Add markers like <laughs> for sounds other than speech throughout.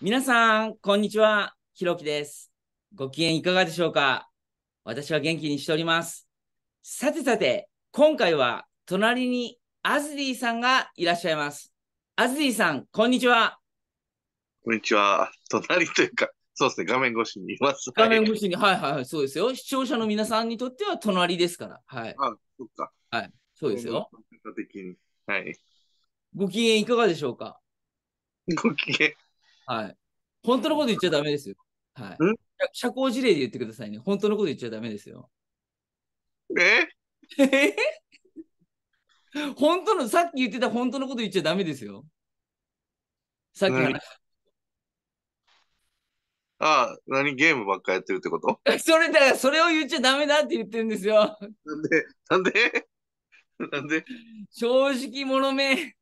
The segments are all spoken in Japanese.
皆さん、こんにちは。ひろきです。ご機嫌いかがでしょうか私は元気にしております。さてさて、今回は隣にアズディさんがいらっしゃいます。アズディさん、こんにちは。こんにちは。隣というか、そうですね、画面越しにいます。画面越しに、はいはいはい、そうですよ。視聴者の皆さんにとっては隣ですから。はい。あ、そっか。はい、そうですよ。的にはい。ご機嫌いかがでしょうかご機嫌、はい。本当のこと言っちゃダメですよ。はい。社交辞令で言ってくださいね。本当のこと言っちゃダメですよ。え <laughs> 本当の、さっき言ってた本当のこと言っちゃダメですよ。さっき話ああ、何ゲームばっかやってるってこと <laughs> それだから、それを言っちゃダメだって言ってるんですよ。なんでなんで <laughs> なんで正直者め。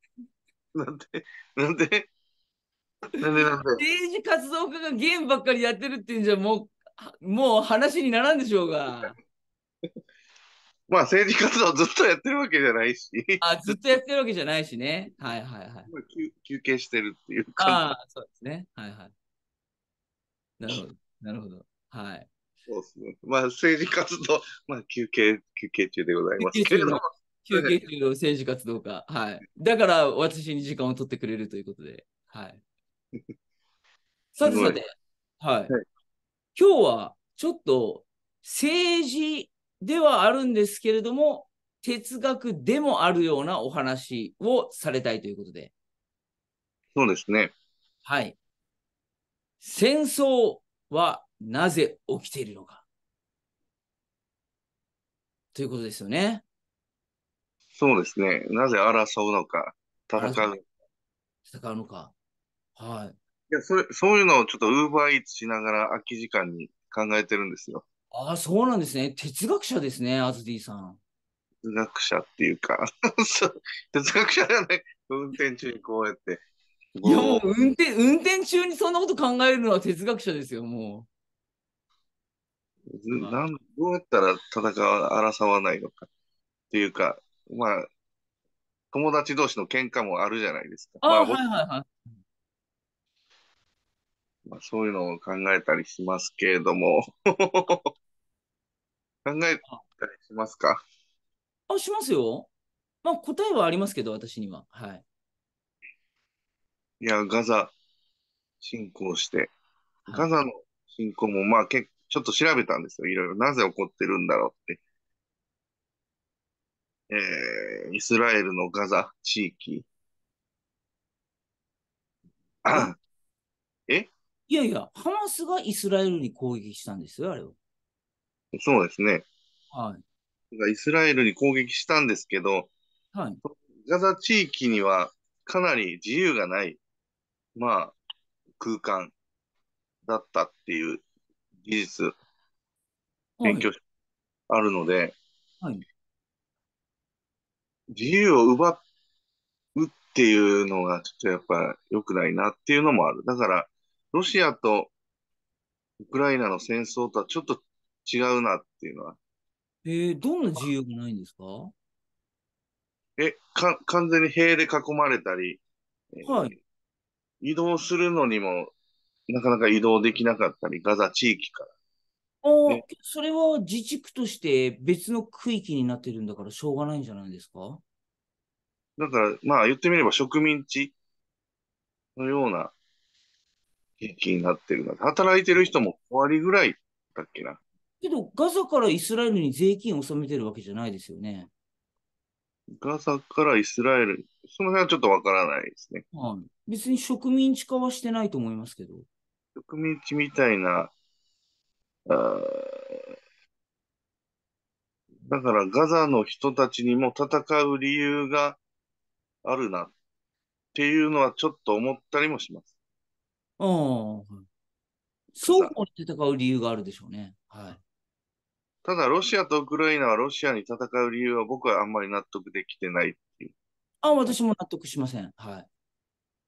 なんでなんでなんでなんで政治活動家がゲームばっかりやってるっていうんじゃもうもう話にならんでしょうが。<laughs> まあ政治活動ずっとやってるわけじゃないし。あずっとやってるわけじゃないしね。はいはいはい。<laughs> 休休憩してるっていうか。ああ、そうですね。はいはい。なるほど。なるほど。はい。そうですね。まあ政治活動、<laughs> まあ休憩、休憩中でございますけれども。休憩中の政治活動家。はい。だから私に時間を取ってくれるということで。はい。さてさて、はい、はい、今日はちょっと政治ではあるんですけれども、哲学でもあるようなお話をされたいということで。そうですね。はい。戦争はなぜ起きているのか。ということですよね。そうですね。なぜ争うのか、戦う。戦うのか。はい。いや、そうそういうのをちょっとウーバーイーツしながら空き時間に考えてるんですよ。ああ、そうなんですね。哲学者ですね、アズディさん。哲学者っていうか <laughs> 哲学者じゃない。運転中にこうやって。いや、もう運転、運転中にそんなこと考えるのは哲学者ですよ、もう。なんどうやったら戦わ、争わないのかっていうか、まあ、友達同士の喧嘩もあるじゃないですか。あ、まあ、はいはいはい。まあ、そういうのを考えたりしますけれども、<laughs> 考えたりしますかあ、しますよ。まあ、答えはありますけど、私には。はい。いや、ガザ進行して、ガザの進行も、まあ、けちょっと調べたんですよ。いろいろ。なぜ起こってるんだろうって。えーイスラエルのガザ地域。<clears throat> えいやいや、ハマスがイスラエルに攻撃したんですよ、あれを。そうですね。はい。イスラエルに攻撃したんですけど、はい、ガザ地域にはかなり自由がない、まあ、空間だったっていう事実、勉強、あるので、はい、自由を奪うっていうのがちょっとやっぱ良くないなっていうのもある。だから、ロシアとウクライナの戦争とはちょっと違うなっていうのは。えー、どんな自由がないんですかえ、か、完全に塀で囲まれたり、えー、はい。移動するのにも、なかなか移動できなかったり、ガザ地域から。ああ、ね、それは自治区として別の区域になってるんだからしょうがないんじゃないですかだから、まあ言ってみれば植民地のような気になってるな。働いてる人も5割ぐらいだっけな。けど、ガザからイスラエルに税金を納めてるわけじゃないですよね。ガザからイスラエル、その辺はちょっとわからないですね。はい、別に植民地化はしてないと思いますけど。植民地みたいな、だからガザの人たちにも戦う理由があるなっていうのはちょっと思ったりもします。うん。双方に戦う理由があるでしょうね。はい。ただ、ロシアとウクライナはロシアに戦う理由は僕はあんまり納得できてないっていう。あ、私も納得しません。はい。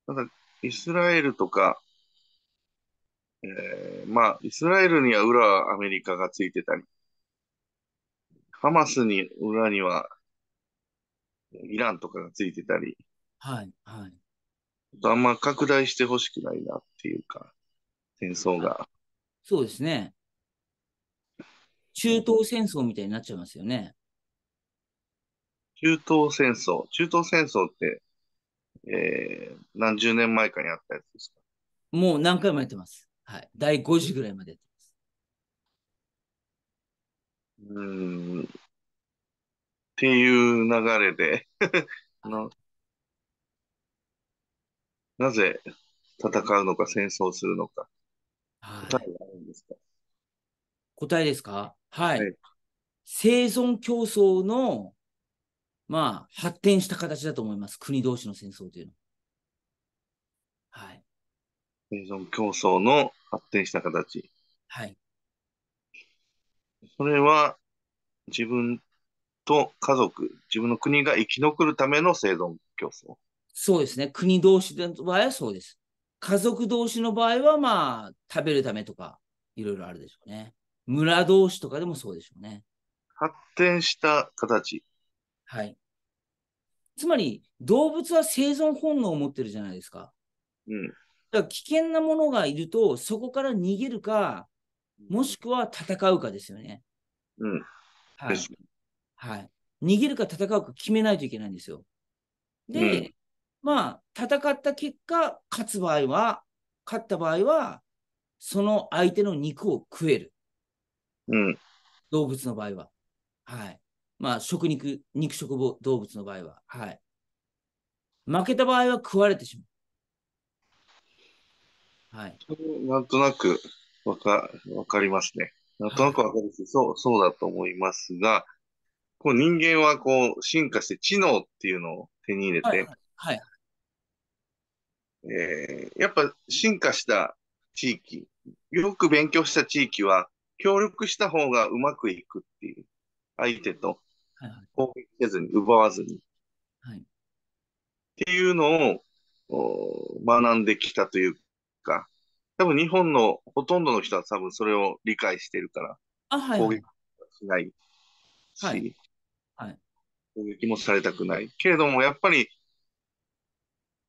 ただ、イスラエルとか、えー、まあ、イスラエルには裏はアメリカがついてたり、ハマスに裏にはイランとかがついてたり、はい、はい。あんま拡大してほしくないなっていうか、戦争が。そうですね。中東戦争みたいになっちゃいますよね。中東戦争。中東戦争って、えー、何十年前かにあったやつですかもう何回もやってます。はい。第5次ぐらいまでやってます。うん。っていう流れで <laughs> あの、なぜ戦うのか、戦争するのか。はい、答えあるんですか答えですか、はい、はい、生存競争の、まあ、発展した形だと思います。国同士の戦争というのは。はい。生存競争の発展した形。はい。それは、自分と家族、自分の国が生き残るための生存競争。そうですね。国同士の場合はそうです。家族同士の場合は、まあ、食べるためとか、いろいろあるでしょうね。村同士とかでもそうでしょうね。発展した形。はい。つまり、動物は生存本能を持ってるじゃないですか。うん。だから危険なものがいると、そこから逃げるか、もしくは戦うかですよね。うん。はい。はい。逃げるか戦うか決めないといけないんですよ。で、うん、まあ、戦った結果、勝つ場合は、勝った場合は、その相手の肉を食える。うん。動物の場合は。はい。まあ、食肉、肉食動物の場合は。はい。負けた場合は食われてしまう。はい。なんとなくわか、わかりますね。なんとなくわかるし、はい、そう、そうだと思いますが、こう人間はこう進化して知能っていうのを手に入れて、はい、はいはいえー、やっぱ進化した地域、よく勉強した地域は、協力した方がうまくいくっていう、相手と攻撃せずに、奪わずに、はい、っていうのを学んできたというか、多分日本のほとんどの人は多分それを理解してるから、あはい、はい、攻撃しないし、はい、はい、攻撃もされたくない。けれども、やっぱり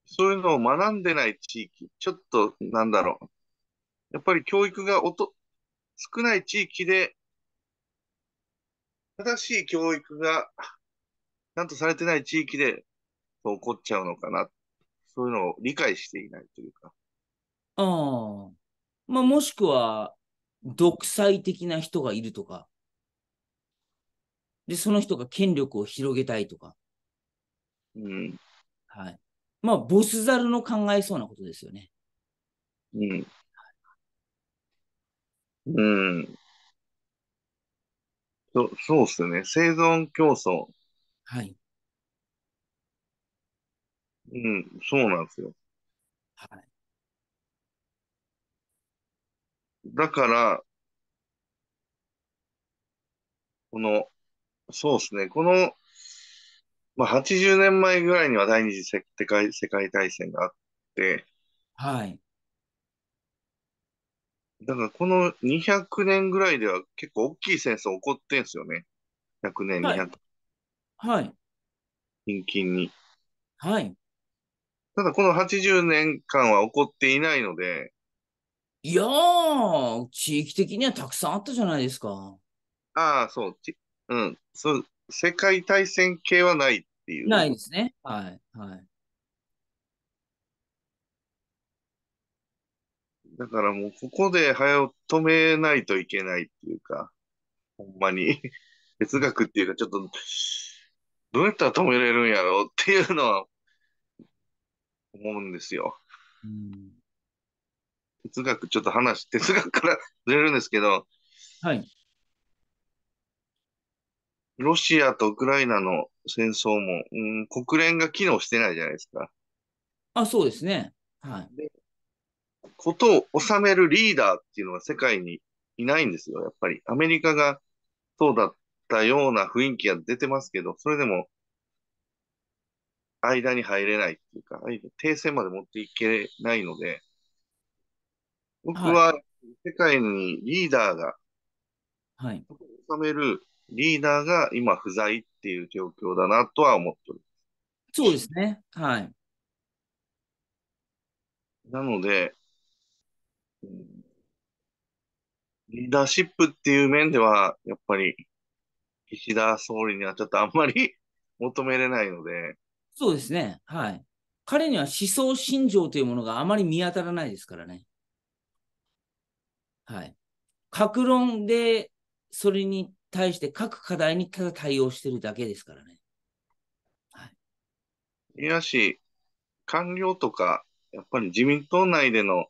そういうのを学んでない地域、ちょっとなんだろう。やっぱり教育がおと少ない地域で、正しい教育が、ちゃんとされてない地域で、起こっちゃうのかな。そういうのを理解していないというか。ああ。まあ、もしくは、独裁的な人がいるとか。で、その人が権力を広げたいとか。うん。はい。まあ、ボスザルの考えそうなことですよね。うん。うん。そそうっすね。生存競争。はい。うん、そうなんですよ。はい。だから、この、そうっすね。このまあ、80年前ぐらいには第二次世界世界大戦があって、はい。だからこの200年ぐらいでは結構大きい戦争起こってんすよね。100年、200。はい。近々に。はい。ただこの80年間は起こっていないので。いやー、地域的にはたくさんあったじゃないですか。ああ、そう。うん。そう、世界大戦系はないっていう。ないですね。はい。はい。だからもうここで早止めないといけないっていうか、ほんまに <laughs> 哲学っていうかちょっと、どうやったら止めれるんやろうっていうのは思うんですよ。うん、哲学、ちょっと話、哲学からずれるんですけど、はい。ロシアとウクライナの戦争も、うん、国連が機能してないじゃないですか。あ、そうですね。はい。ことを収めるリーダーっていうのは世界にいないんですよ、やっぱり。アメリカがそうだったような雰囲気が出てますけど、それでも、間に入れないっていうか、停戦まで持っていけないので、僕は世界にリーダーが、はい。収めるリーダーが今不在っていう状況だなとは思ってる。そうですね。はい。なので、うん、リーダーシップっていう面では、やっぱり、岸田総理にはちょっとあんまり <laughs> 求めれないので。そうですね。はい。彼には思想信条というものがあまり見当たらないですからね。はい。格論でそれに対して各課題にただ対応してるだけですからね。はい。いやし、官僚とか、やっぱり自民党内での、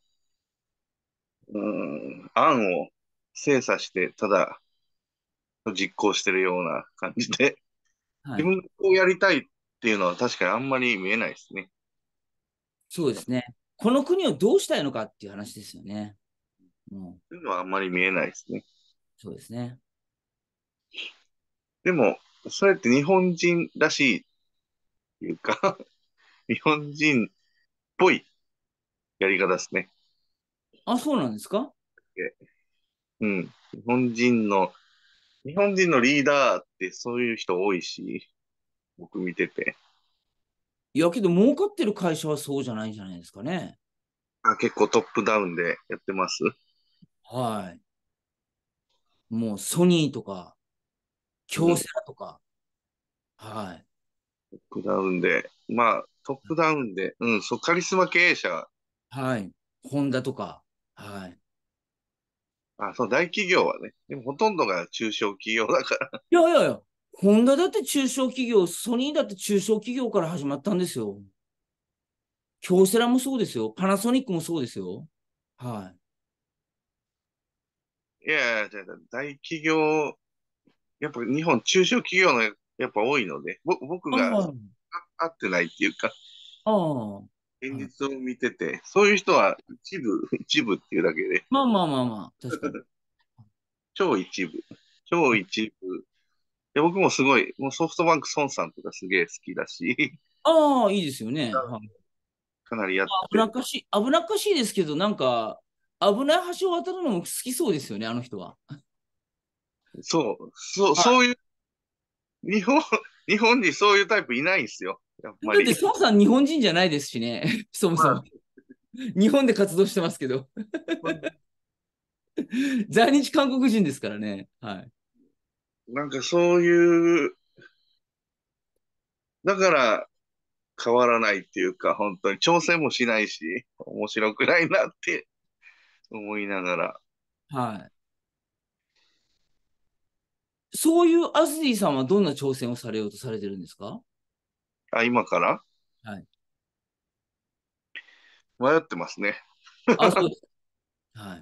うん、案を精査して、ただ実行してるような感じで、はい、自分をやりたいっていうのは確かにあんまり見えないですね。そうですね。この国をどうしたいのかっていう話ですよね。うん、というのはあんまり見えないですね。そうですね。でも、それって日本人らしいっていうか <laughs> 日本人っぽいやり方ですね。あ、そうなんですかうん。日本人の、日本人のリーダーってそういう人多いし、僕見てて。いやけど、儲かってる会社はそうじゃないんじゃないですかね。あ結構トップダウンでやってます。はい。もうソニーとか、京セラとか、はい。トップダウンで、まあ、トップダウンで、うん、そう、カリスマ経営者。はい。ホンダとか、はい。あ、そう、大企業はね。でも、ほとんどが中小企業だから。いやいやいや、ホンダだって中小企業、ソニーだって中小企業から始まったんですよ。京セラもそうですよ。パナソニックもそうですよ。はい。いやいや、大企業やっぱ日本、中小企業のやっぱ多いので、ぼ僕が合ってないっていうか、現実を見てて、そういう人は一部、一部っていうだけで。まあまあまあまあ、確かに。<laughs> 超一部。超一部。で僕もすごい、もうソフトバンク孫さんとかすげえ好きだし。ああ、いいですよね。<laughs> かなりやって危なっかしい、危なっかしいですけど、なんか、危ない橋を渡るのも好きそうですよね、あの人は。そう、そう、はい、そういう、日本、<laughs> 日本にそういうタイプいないんですよ。やっぱり。だって、孫さん日本人じゃないですしね、そもそも。日本で活動してますけど。在日韓国人ですからね。はい。なんかそういう、だから変わらないっていうか、本当に挑戦もしないし、面白くないなって思いながら。はい。そういうアスディさんはどんな挑戦をされようとされてるんですかあ、今からはい。迷ってますね。あ、そうです。は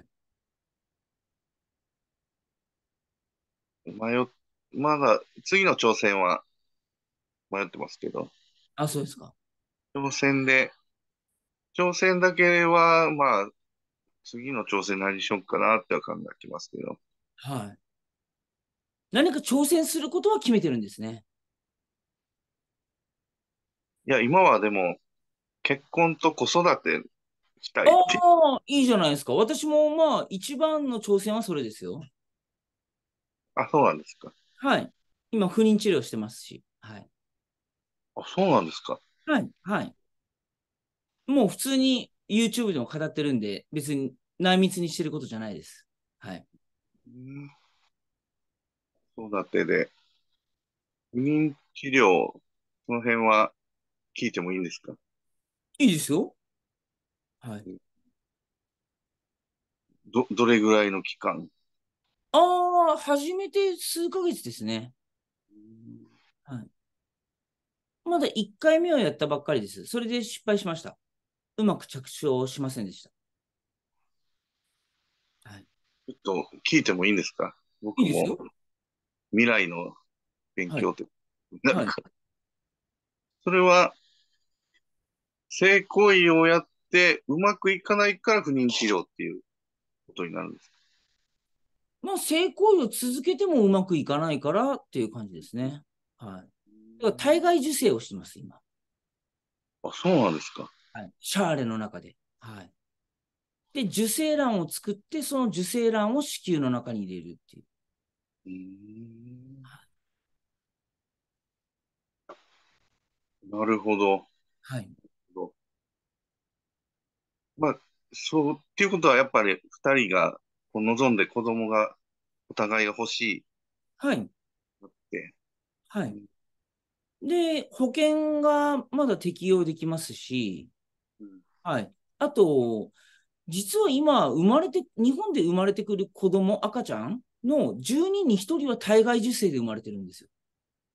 い。迷っ、まだ、次の挑戦は迷ってますけど、あ、そうですか。挑戦で、挑戦だけは、まあ、次の挑戦何しよっかなっては考えてますけど、はい。何か挑戦することは決めてるんですね。いや、今はでも、結婚と子育てしたいああ、いいじゃないですか。私もまあ、一番の挑戦はそれですよ。あ、そうなんですか。はい。今、不妊治療してますし。はい。あ、そうなんですか。はい。はい。もう普通に YouTube でも語ってるんで、別に内密にしてることじゃないです。はい。うん子育てで、不妊治療、その辺は聞いてもいいんですかいいですよ。はい。ど、どれぐらいの期間ああ、初めて数ヶ月ですね。はい。まだ1回目をやったばっかりです。それで失敗しました。うまく着床しませんでした。はい。ちょっと聞いてもいいんですか僕もいいですよ。未来の勉強と、はい、なんか、はい、それは、性行為をやってうまくいかないから不妊治療っていうことになるんですかまあ、性行為を続けてもうまくいかないからっていう感じですね。はい。では体外受精をしてます、今。あ、そうなんですか。はい。シャーレの中で。はい。で、受精卵を作って、その受精卵を子宮の中に入れるっていう。なるほど。はい。まあ、そう、っていうことはやっぱり二人がこ望んで子供がお互いが欲しい。はい。って。はい。で、保険がまだ適用できますし、うん、はい。あと、実は今、生まれて、日本で生まれてくる子供、赤ちゃんの10人に1人は体外受精で生まれてるんですよ。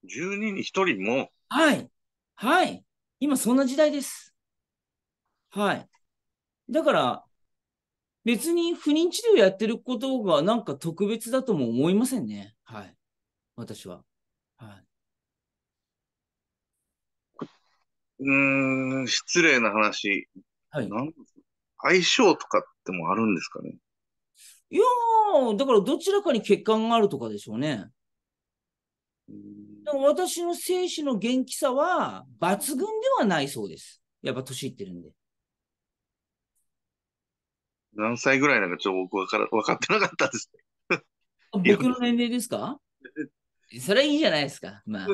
10人に1人もはい。はい。今そんな時代です。はい。だから、別に不妊治療やってることがなんか特別だとも思いませんね。はい。私は。はい。うん、失礼な話。はい。相性とかってもあるんですかねいやー、だからどちらかに欠陥があるとかでしょうね。でも私の精子の元気さは抜群ではないそうです。やっぱ年いってるんで。何歳ぐらいなんかちょっと僕分から分かってなかったです僕の年齢ですか <laughs> それはいいじゃないですか。まあ。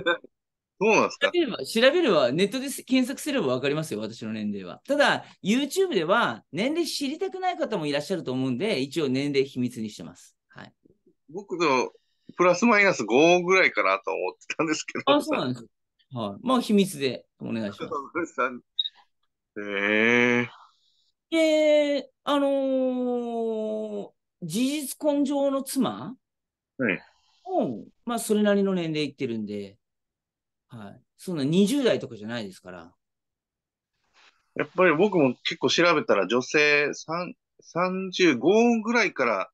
そうなんですか調べれば、調べればネットで検索すれば分かりますよ、私の年齢は。ただ、YouTube では年齢知りたくない方もいらっしゃると思うんで、一応年齢秘密にしてます。はい、僕のプラスマイナス5ぐらいかなと思ってたんですけど。あ、そうなんです。はい。まあ、秘密でお願いします。<laughs> えー、で、あのー、事実根性の妻はい。まあ、それなりの年齢いってるんで、はい。そんな20代とかじゃないですから。やっぱり僕も結構調べたら女性35ぐらいから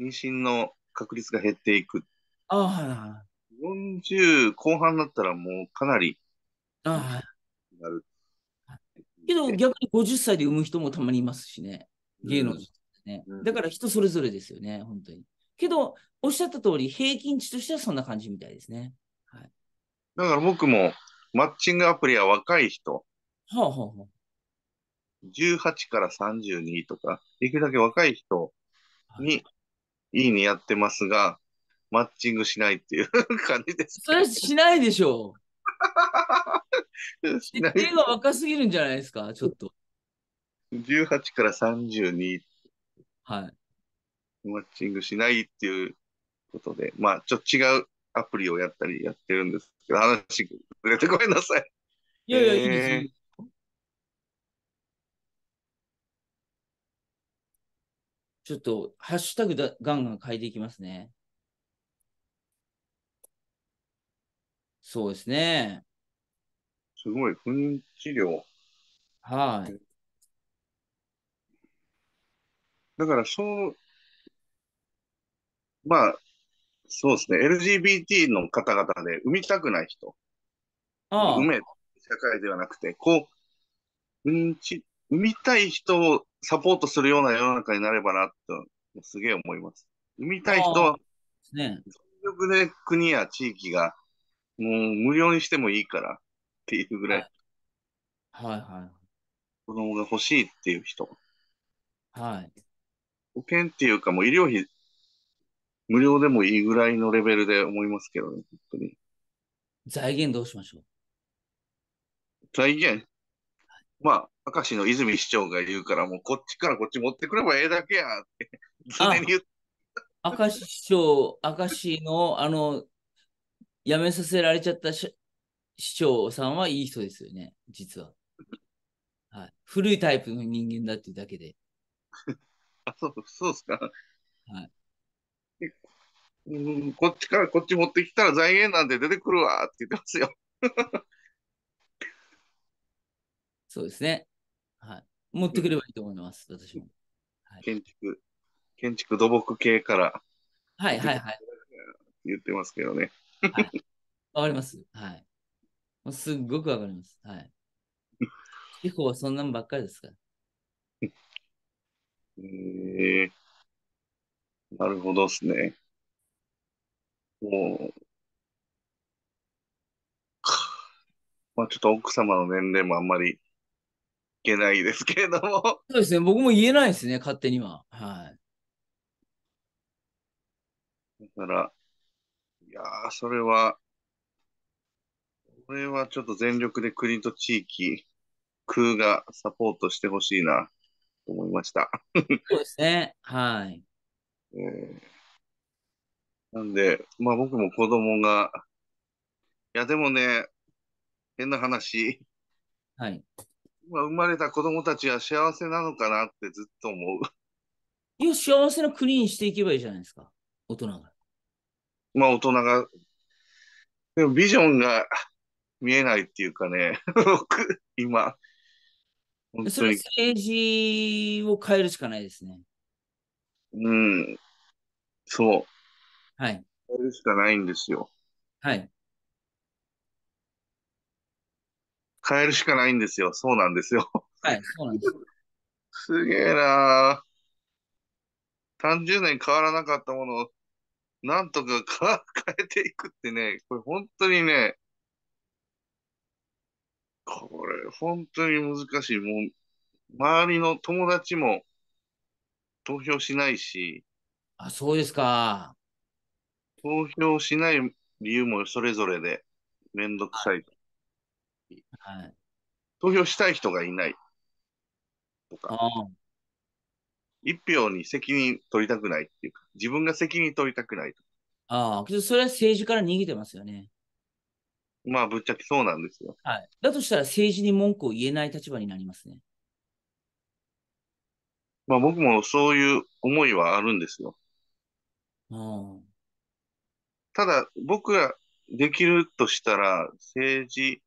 妊娠の確率が減っていく。ああ、はいはい。40後半だったらもうかなりああ、はい。なる。けど逆に50歳で産む人もたまにいますしね。芸能人ね、うんだから人それぞれですよね、本当に。けど、おっしゃった通り、平均値としてはそんな感じみたいですね。だから僕も、マッチングアプリは若い人、はあはあはあ、18から32とか、できるだけ若い人に、いいにやってますが、マッチングしないっていう感じです、それしないでしょう。設定が若すぎるんじゃないですか、ちょっと。18から32。はい。マッチングしないっていうことで、まあ、ちょっと違うアプリをやったりやってるんですけど、話くれてごめんなさい。いやいや、えー、いいですよ。ちょっと、ハッシュタグだガンガン変えていきますね。そうですね。すごい、不妊治療。はい。だから、そう、まあ、そうですね、LGBT の方々で産みたくない人。ああ産め、社会ではなくて、こう、うんち、産みたい人をサポートするような世の中になればなと、すげえ思います。産みたい人は、ね、全力で国や地域が、もう無料にしてもいいからっていうぐらい、はい、はいはい子供が欲しいっていう人。はい。保険っていうか、もう医療費無料でもいいぐらいのレベルで思いますけどね、本当に。財源どうしましょう財源まあ、明石の泉市長が言うから、もうこっちからこっち持ってくればええだけやって、常に言って。明石市長、明石の、あの、辞めさせられちゃった市長さんはいい人ですよね、実は。はい、古いタイプの人間だっていうだけで。<laughs> あ、そう、そうですか。はい。うん、こっちからこっち持ってきたら財源なんて出てくるわって言ってますよ。<laughs> そうですね。はい。持ってくればいいと思います、うん、私も。はい、建築、建築土木系から。はいはいはい。言ってますけどね。はい、わかります。はい。もうすっごくわかります。はい。地方はそんなんばっかりですから。えー、なるほどですね。もう、まあ、ちょっと奥様の年齢もあんまりいけないですけれども。そうですね、僕も言えないですね、勝手には。はい。だから、いやー、それは、これはちょっと全力で国と地域、空がサポートしてほしいなと思いました。そうですね、はい。えーなんで、まあ僕も子供が、いやでもね、変な話、はい。まあ生まれた子供たちは幸せなのかなってずっと思う。いや、幸せな国にしていけばいいじゃないですか。大人が。まあ大人が、でもビジョンが見えないっていうかね、<laughs> 僕、今、本それ政治を変えるしかないですね。うん、そう。はい。やるしかないんですよ。はい。変えるしかないんですよ。そうなんですよ。はい、そうなんです。<laughs> すげえな30年変わらなかったものを、なんとかか <laughs> 変えていくってね、これ本当にね、これ本当に難しい。もう、周りの友達も投票しないし。あ、そうですか。投票しない理由もそれぞれで、めんどくさい。はい。投票したい人がいない。とか。一票に責任取りたくないっていうか、自分が責任取りたくないああ、それは政治から逃げてますよね。まあ、ぶっちゃけそうなんですよ。はい。だとしたら政治に文句を言えない立場になりますね。まあ、僕もそういう思いはあるんですよ。うん。ただ、僕らできるとしたら、政治、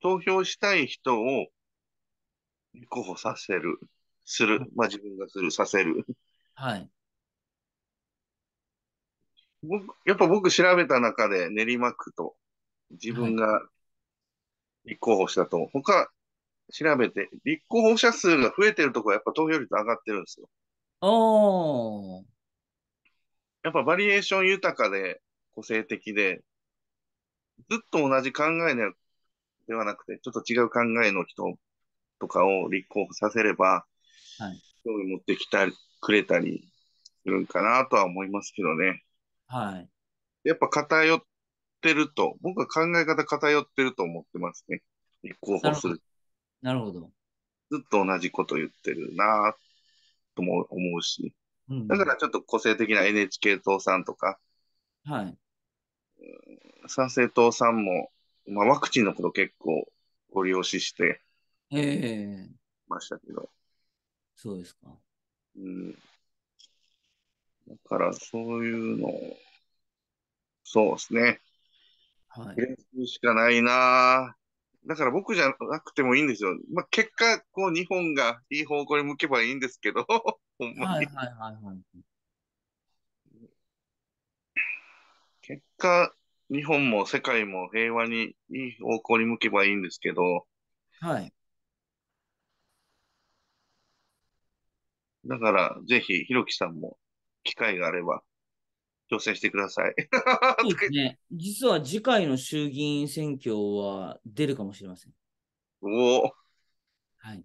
投票したい人を立候補させる、する、まあ自分がする、させる。はい。僕やっぱ僕調べた中で練馬区と自分が立候補したと、はい、他調べて、立候補者数が増えてるとこはやっぱ投票率上がってるんですよ。おー。やっぱバリエーション豊かで、個性的で、ずっと同じ考えではなくて、ちょっと違う考えの人とかを立候補させれば、はい、興味持ってきたくれたりするんかなとは思いますけどね。はい。やっぱ偏ってると、僕は考え方偏ってると思ってますね。立候補する。なるほど。ずっと同じこと言ってるなとも思うし、うんうん、だからちょっと個性的な NHK 党さんとか、はい。参政党さんも、まあ、ワクチンのこと結構ご利用ししてええましたけど、そうですか。うん、だからそういうのを、そうですね、はい。れするしかないなぁ。だから僕じゃなくてもいいんですよ。まあ、結果、こう、日本がいい方向に向けばいいんですけど、<laughs> ほんまはいはいはいはい。結果、日本も世界も平和に、いい方向に向けばいいんですけど、はい。だから、ぜひ、ひろきさんも、機会があれば、挑戦してください。そ <laughs> うですね。<laughs> 実は次回の衆議院選挙は出るかもしれません。おお。はい。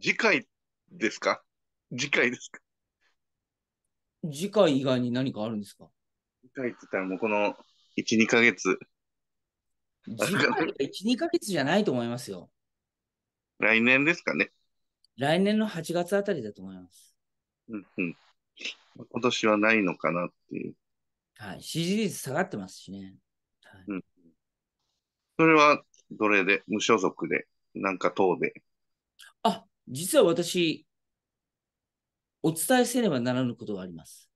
次回ですか次回ですか次回以外に何かあるんですか次回って言ったらもうこの1、2か月。次回が1、2か月じゃないと思いますよ。来年ですかね。来年の8月あたりだと思います。うんうん。今年はないのかなっていう。はい。支持率下がってますしね。はい、うん。それは、どれで無所属で、なんか党で。あ、実は私、お伝えせねばならぬことがあります。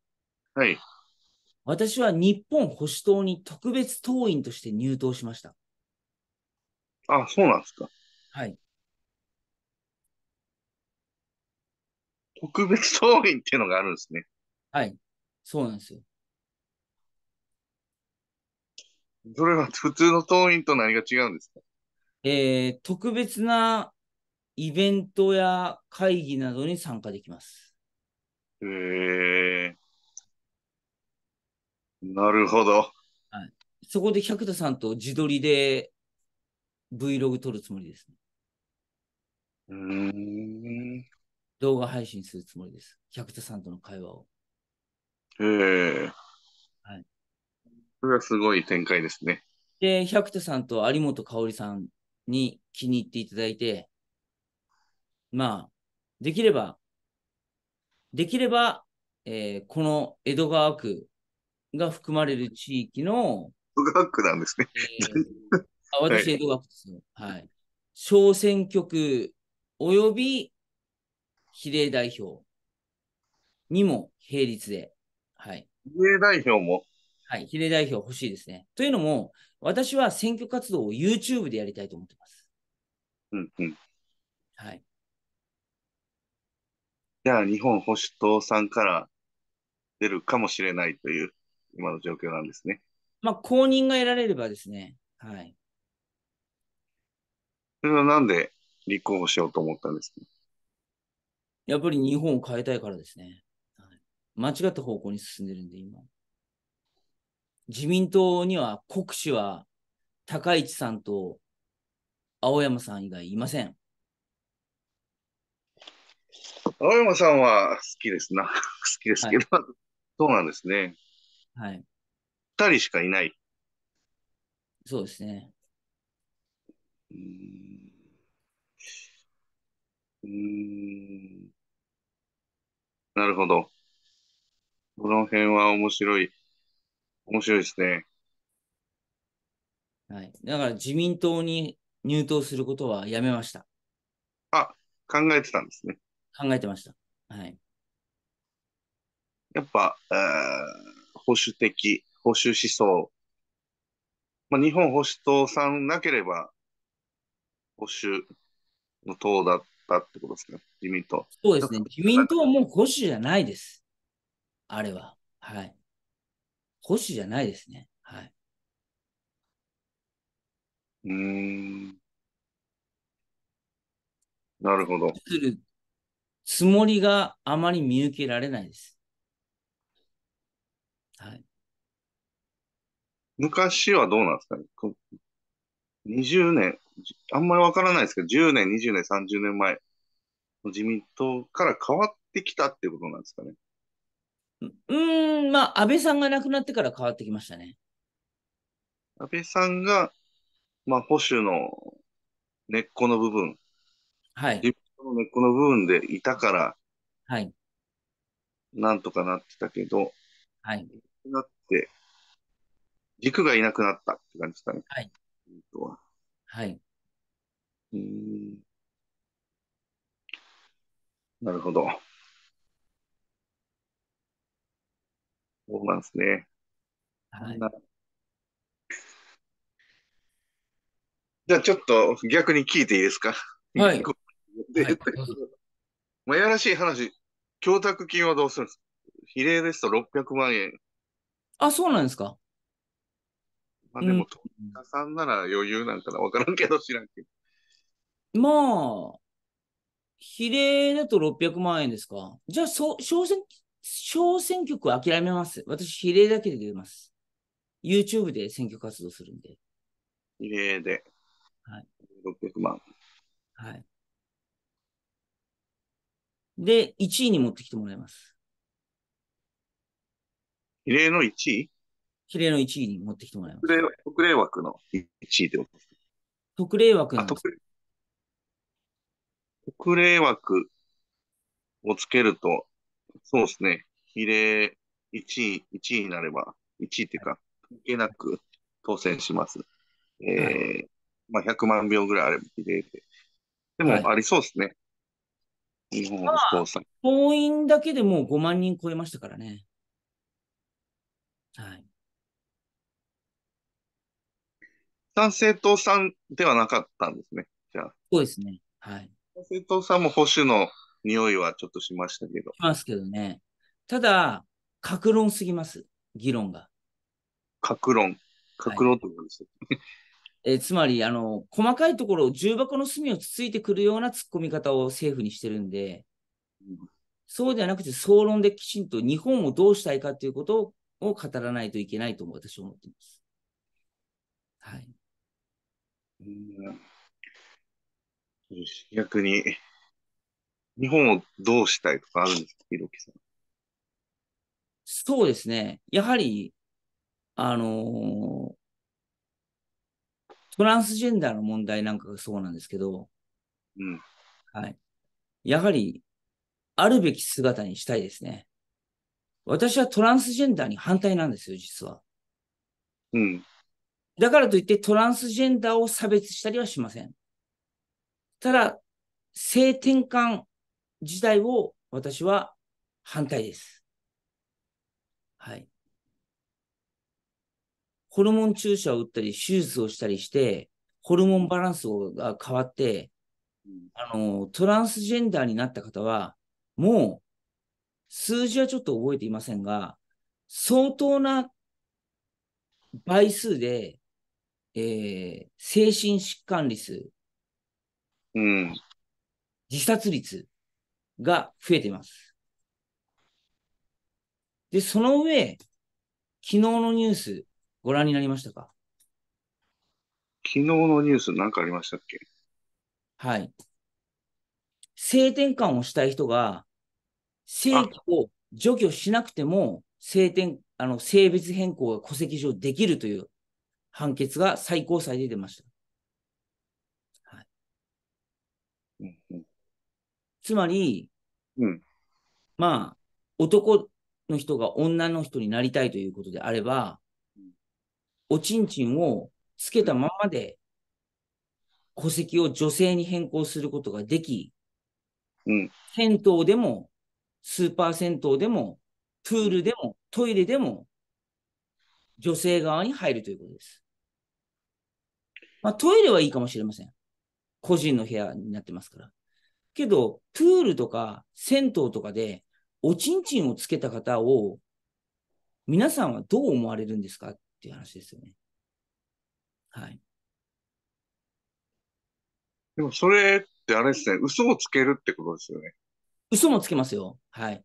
はい。私は日本保守党に特別党員として入党しました。あ、そうなんですか。はい。特別党員っていうのがあるんですね。はい。そうなんですよ。それは普通の党員と何が違うんですかえー、特別なイベントや会議などに参加できます。え。なるほど。はい、そこで百田さんと自撮りで Vlog 撮るつもりですね。うん。動画配信するつもりです。百田さんとの会話を。ええ。はい。それはすごい展開ですね。で、百田さんと有本香織さんに気に入っていただいて、まあ、できればできれば、えー、この江戸川区が含まれる地域の、江戸川区なんですね。えー、<laughs> あ私、江戸川区ですよ。はい。小選挙区及び比例代表にも並立で。はい。比例代表もはい。比例代表欲しいですね。というのも、私は選挙活動を YouTube でやりたいと思ってます。うんうん。はい。じゃあ日本保守党さんから出るかもしれないという今の状況なんですね。まあ、公認が得られればですね。はい。それはなんで立候補しようと思ったんですかやっぱり日本を変えたいからですね。はい、間違った方向に進んでるんで、今。自民党には国主は高市さんと青山さん以外いません。青山さんは好きですな。好きですけど、はい、そうなんですね。はい。二人しかいない。そうですね。うん。うん。なるほど。この辺は面白い。面白いですね。はい。だから自民党に入党することはやめました。あ、考えてたんですね。考えてました。はい。やっぱ、えー、保守的、保守思想。まあ、日本保守党さんなければ、保守の党だったってことですね、自民党。そうですね、自民党も保守じゃないです。あれは。はい。保守じゃないですね。はい。うん。なるほど。つもりがあまり見受けられないです。はい。昔はどうなんですかね20年、あんまりわからないですけど、10年、20年、30年前の自民党から変わってきたっていうことなんですかね。うん、まあ、安倍さんが亡くなってから変わってきましたね。安倍さんが、まあ、保守の根っこの部分、はい、の根っこの部分でいたから、はい。なんとかなってたけど、はい。なって、軸がいなくなったって感じですかね。はい。は。はい。うん。なるほど。そうなんですね。はい。じゃあちょっと逆に聞いていいですかはい。で、はい、まあ、やらしい話、供託金はどうするんですか比例ですと600万円。あ、そうなんですかまあでも、富田さんなら余裕なんかな分からんけど知らんけど。まあ、比例だと600万円ですか。じゃあ、そ小選小選挙区は諦めます。私、比例だけで出ます。YouTube で選挙活動するんで。比例で。はい。600万。はい。で、1位に持ってきてもらいます。比例の1位比例の1位に持ってきてもらいます。特例特例枠の1位ってことです特例枠なんです特例枠をつけると、そうですね。比例1位、1位になれば、1位っていうか、関係なく当選します。えー、まあ100万秒ぐらいあれば比例で。でも、ありそうですね。日本スポーツ党員だけでもう5万人超えましたからね。はい。参政党さんではなかったんですね。じゃあ。そうですね。はい。参政党さんも保守の匂いはちょっとしましたけど。しますけどね。ただ、格論すぎます。議論が。格論。格論ってことですよ、はいえー、つまりあの細かいところを重箱の隅をつついてくるような突っ込み方を政府にしてるんで、そうではなくて総論できちんと日本をどうしたいかということを語らないといけないと私は思っています。はい、うん、逆に日本をどうしたいとかあるんですか、ひろきさん。そうですね。やはり、あのートランスジェンダーの問題なんかがそうなんですけど、うん。はい。やはり、あるべき姿にしたいですね。私はトランスジェンダーに反対なんですよ、実は。うん。だからといってトランスジェンダーを差別したりはしません。ただ、性転換自体を私は反対です。はい。ホルモン注射を打ったり、手術をしたりして、ホルモンバランスが変わって、あの、トランスジェンダーになった方は、もう、数字はちょっと覚えていませんが、相当な倍数で、えー、精神疾患率、うん、自殺率が増えています。で、その上、昨日のニュース、ご覧になりましたか昨日のニュース何かありましたっけはい。性転換をしたい人が、性器を除去しなくても性転、あの性別変更が戸籍上できるという判決が最高裁で出ました。はいうん、つまり、うん、まあ、男の人が女の人になりたいということであれば、おちんちんをつけたままで、戸籍を女性に変更することができ、うん、銭湯でも、スーパー銭湯でも、プールでも、トイレでも、女性側に入るということです。まあ、トイレはいいかもしれません。個人の部屋になってますから。けど、プールとか銭湯とかで、おちんちんをつけた方を、皆さんはどう思われるんですかっていう話ですよね。はい。でもそれってあれですね、嘘をつけるってことですよね。嘘もつけますよ。はい。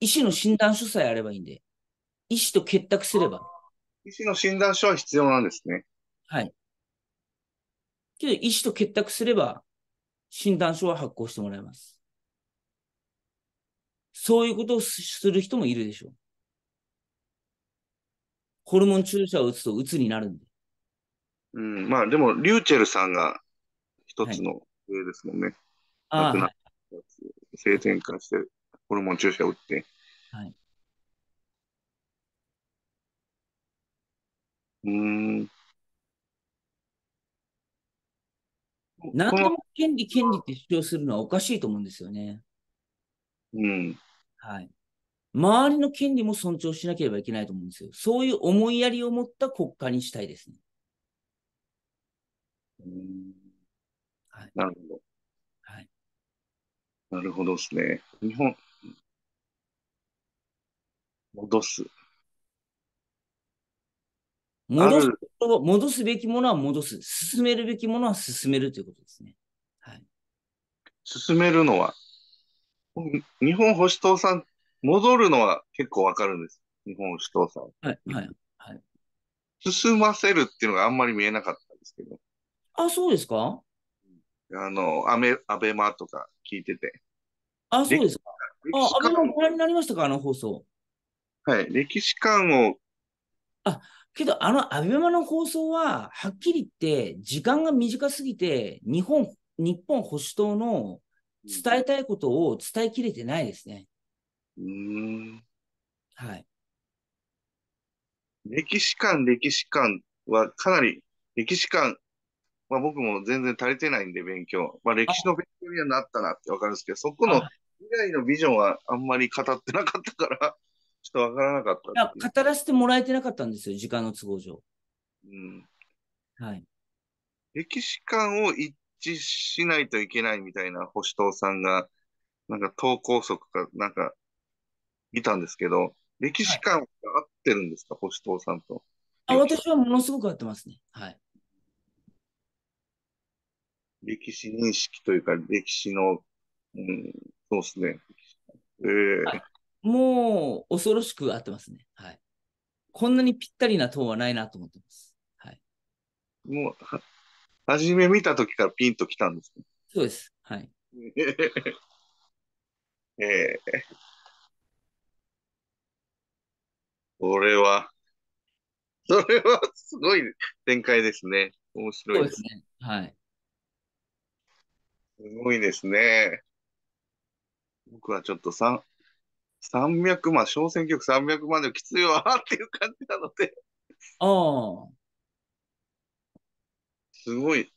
医師の診断書さえあればいいんで。医師と結託すれば。医師の診断書は必要なんですね。はい。けど、医師と結託すれば、診断書は発行してもらえます。そういうことをする人もいるでしょう。ホルモン注射を打つと、うつになるんで。うん、まあでも、リューチェルさんが一つの例ですもんね。はい、亡くなった性転換して、ホルモン注射を打って。はい。うん。何でも権利、権利って主張するのはおかしいと思うんですよね。うん。はい。周りの権利も尊重しなければいけないと思うんですよ。そういう思いやりを持った国家にしたいですね。はい、なるほど。はい。なるほどですね。日本、戻す。戻す戻すべきものは戻す。進めるべきものは進めるということですね。はい、進めるのは、日本保守党さん戻るのは結構わかるんです。日本首とさ。ん。はい、はい、はい。進ませるっていうのがあんまり見えなかったんですけど。あ、そうですかあの、アメ、アベマとか聞いてて。あ、そうですか。あ、アベマご覧になりましたかあの放送。はい、歴史観を。あ、けど、あのアベマの放送は、はっきり言って、時間が短すぎて、日本、日本保守党の伝えたいことを伝えきれてないですね。うん。はい。歴史観、歴史観はかなり、歴史観まあ、僕も全然足りてないんで、勉強。まあ、歴史の勉強にはなったなってわかるんですけど、そこの未来のビジョンはあんまり語ってなかったから、<laughs> ちょっとわからなかった語らせてもらえてなかったんですよ、時間の都合上。うん。はい。歴史観を一致しないといけないみたいな保守党さんが、なんか党拘束か、なんか見たんですけど、歴史観が合ってるんですか、はい、保守党さんと。あ私はものすごく合ってますね。はい。歴史認識というか、歴史の、うん、そうですね。えー、もう恐ろしく合ってますね。はい。こんなにぴったりな党はないなと思ってます。はい。もう、初め見た時からピンときたんです、そうです。はい。<laughs> えーこれは、それはすごい展開ですね。面白いです。ですね。はい。すごいですね。僕はちょっと3、三0 0万、小選挙区300万できついわっていう感じなのでああ。すごい。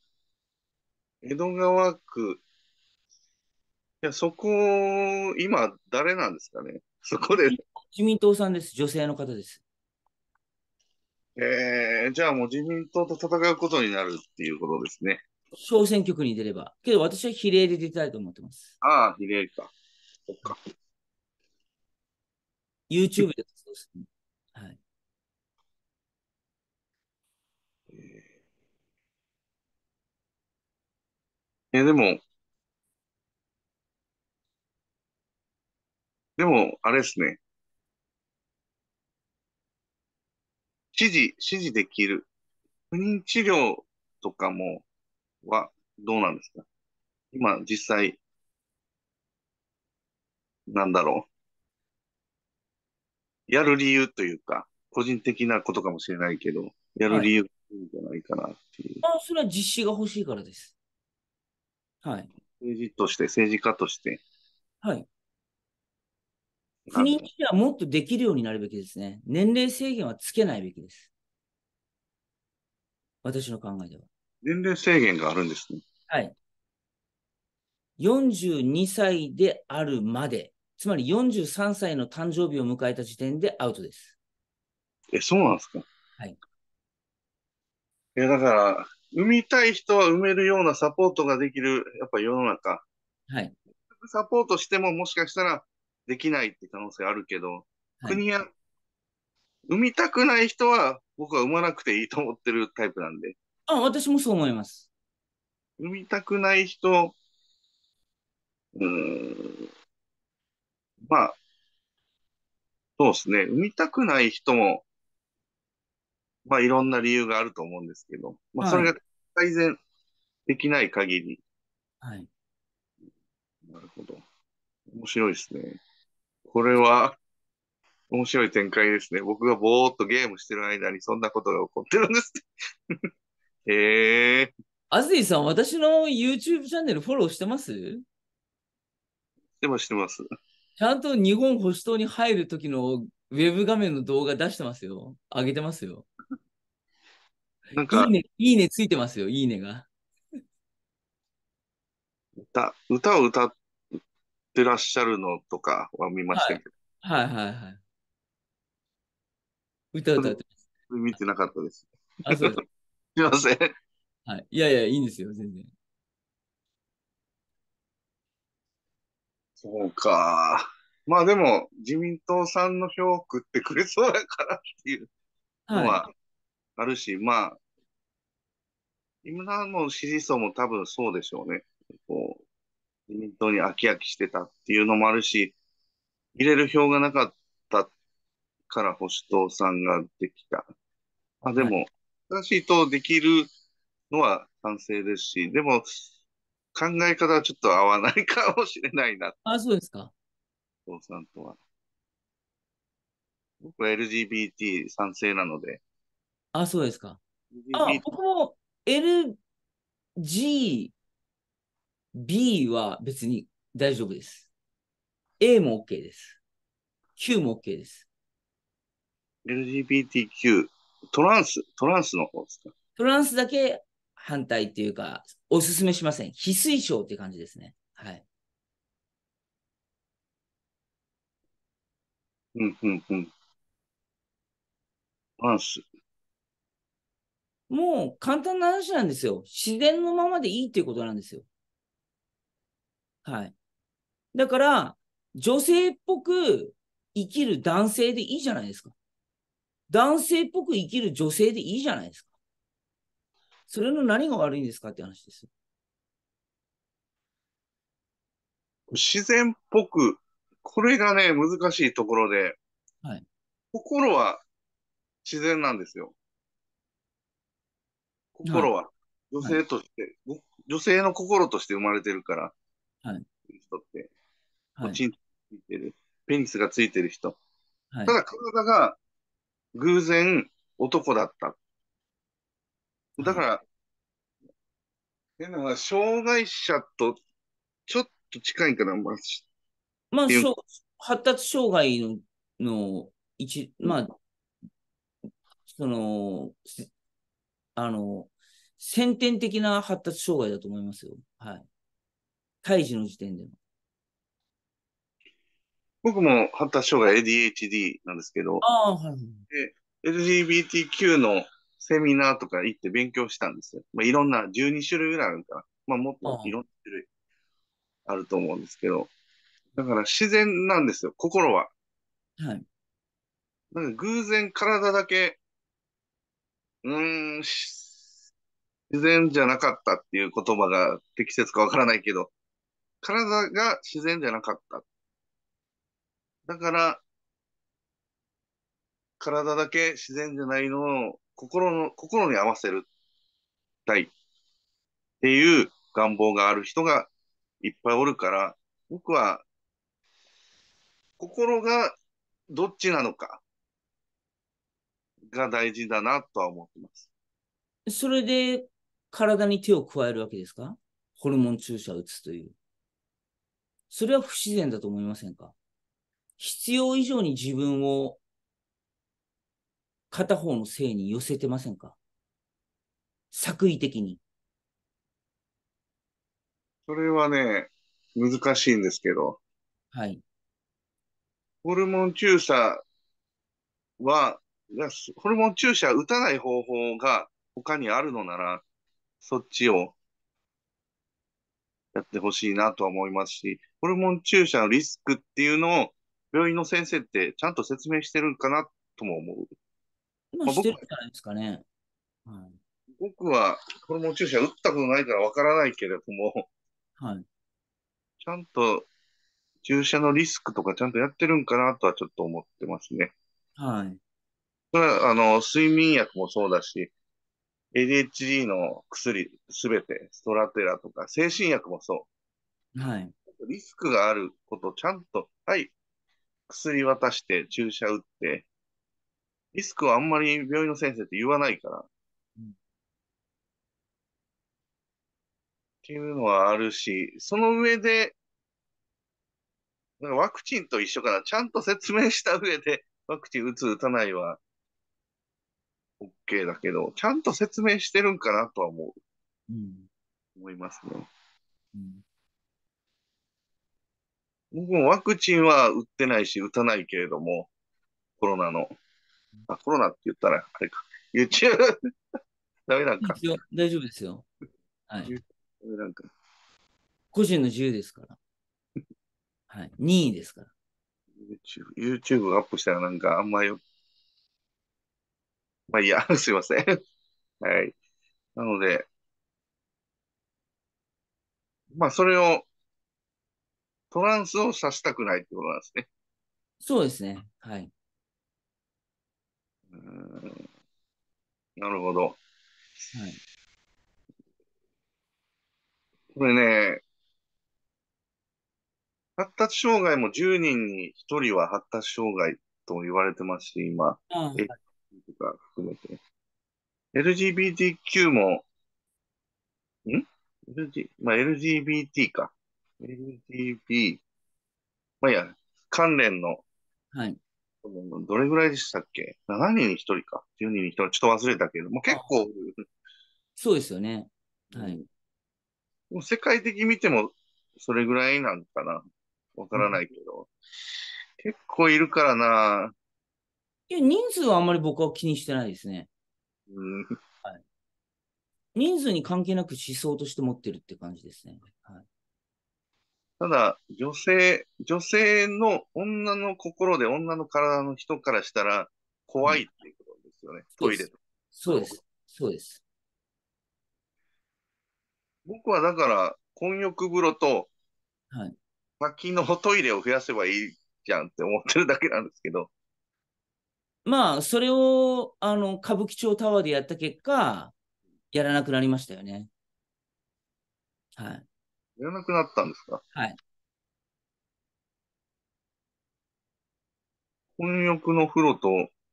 江戸川区。いや、そこ、今、誰なんですかね。そこで。自民党さんです。女性の方です。えー、じゃあもう自民党と戦うことになるっていうことですね。小選挙区に出れば。けど私は比例で出たいと思ってます。ああ、比例か。そっか。YouTube で活動する。はい。えー、でも、でも、あれですね。指示、指示できる。不妊治療とかも、は、どうなんですか今、実際、なんだろう。やる理由というか、個人的なことかもしれないけど、やる理由いじゃないかなっていう。あそれは実施が欲しいからです。はい。政治として、政治家として。はい。国にはもっとできるようになるべきですね。年齢制限はつけないべきです。私の考えでは。年齢制限があるんですね。はい。42歳であるまで、つまり43歳の誕生日を迎えた時点でアウトです。え、そうなんですかはい。いや、だから、産みたい人は産めるようなサポートができる、やっぱ世の中。はい。サポートしても、もしかしたら、できないって可能性あるけど、はい、国や、産みたくない人は僕は産まなくていいと思ってるタイプなんで。あ、私もそう思います。産みたくない人、うん、まあ、そうですね。産みたくない人も、まあいろんな理由があると思うんですけど、まあそれが改善できない限り。はい。なるほど。面白いですね。これは、面白い展開ですね。僕がぼーっとゲームしてる間にそんなことが起こってるんです。<laughs> へえー。アズデさん、私の YouTube チャンネルフォローしてますしてます、してます。ちゃんと日本保守党に入る時のウェブ画面の動画出してますよ。上げてますよ。なんか、いいね、いいねついてますよ、いいねが。歌、歌を歌ってらっしゃるのとかは見ましたけど。はい、はい、はいはい歌歌ってます。見てなかったです。あ、そうです。<laughs> すいません。はい。いやいや、いいんですよ、全然。そうか。まあでも、自民党さんの票を送ってくれそうやからっていうのはあるし、はい、まあ、今の支持層も多分そうでしょうね。こう自民党に飽き飽きしてたっていうのもあるし、入れる票がなかったから保守党さんができた。まあでも、新しい党できるのは賛成ですし、でも、考え方はちょっと合わないかもしれないな。あ、そうですか。党さんとは。僕は LGBT 賛成なので。あ、そうですか。あ、僕も LG、B は別に大丈夫です。A も OK です。Q も OK です。LGBTQ、トランス、トランスの方ですかトランスだけ反対っていうか、おすすめしません。非推奨って感じですね。はい。うんうんうん。トランス。もう簡単な話なんですよ。自然のままでいいっていうことなんですよ。はい。だから、女性っぽく生きる男性でいいじゃないですか。男性っぽく生きる女性でいいじゃないですか。それの何が悪いんですかって話です。自然っぽく、これがね、難しいところで、はい、心は自然なんですよ。心は、女性として、はい、女性の心として生まれてるから。はい、人って、はい、チンついてる、ペニスがついてる人。はい、ただ体が偶然男だった。だから、はい、変なは障害者とちょっと近いから、まあ、まあ、発達障害のの一、まあ、その、あの、先天的な発達障害だと思いますよ。はい。胎児の時点での。僕も発達障害 ADHD なんですけど、はい、で LGBTQ のセミナーとか行って勉強したんですよ。まあ、いろんな、12種類ぐらいあるから、まあ、もっといろんな種類あると思うんですけど、だから自然なんですよ、心は。はい。なんか偶然体だけ、うーん、自然じゃなかったっていう言葉が適切かわからないけど、体が自然じゃなかった。だから、体だけ自然じゃないのを心の、心に合わせる。たい。っていう願望がある人がいっぱいおるから、僕は、心がどっちなのかが大事だなとは思ってます。それで体に手を加えるわけですかホルモン注射を打つという。それは不自然だと思いませんか必要以上に自分を片方の性に寄せてませんか作為的に。それはね、難しいんですけど。はい。ホルモン注射は、ホルモン注射打たない方法が他にあるのなら、そっちをやってほしいなとは思いますし、ホルモン注射のリスクっていうのを病院の先生ってちゃんと説明してるかなとも思う。今してるじゃないですかね。はい、僕はホルモン注射打ったことないからわからないけれども、はい、ちゃんと注射のリスクとかちゃんとやってるんかなとはちょっと思ってますね。はい。それは、あの、睡眠薬もそうだし、ADHD の薬すべて、ストラテラとか、精神薬もそう。はい。リスクがあることちゃんと、はい、薬渡して、注射打って、リスクはあんまり病院の先生って言わないから。うん、っていうのはあるし、その上で、ワクチンと一緒から、ちゃんと説明した上で、ワクチン打つ、打たないは、OK だけど、ちゃんと説明してるんかなとは思う。うん、思いますね。うん、僕もワクチンは打ってないし、打たないけれども、コロナの。あ、コロナって言ったら、あれか。YouTube <laughs> ダメなんか。大丈夫ですよ。はい。ダメなんか。個人の自由ですから。はい。任意ですから。YouTube、YouTube アップしたらなんかあんまよまあいいや、<laughs> すいません。はい。なので、まあそれを、トランスをさせたくないってことなんですね。そうですね。はい。うん。なるほど。はい。これね、発達障害も10人に1人は発達障害と言われてますし、今、とか含めて。LGBTQ も、ん ?LG、まあ、LGBT か。LGB、まあ、いや、関連の、はい。どれぐらいでしたっけ ?7 人に1人か、10人に1人、ちょっと忘れたけど、もう結構。そうですよね。はい。もう世界的見ても、それぐらいなんかな。わからないけど、うん、結構いるからな、いや、人数はあんまり僕は気にしてないですね。うん、はい、人数に関係なく思想として持ってるって感じですね。はい、ただ、女性、女性の女の心で女の体の人からしたら怖いっていうことですよね。うん、トイレとそうです。そうです。僕はだから、混浴風呂と、はい。先のトイレを増やせばいいじゃんって思ってるだけなんですけど。まあ、それを、あの、歌舞伎町タワーでやった結果、やらなくなりましたよね。はい。やらなくなったんですかはい。混浴の風呂と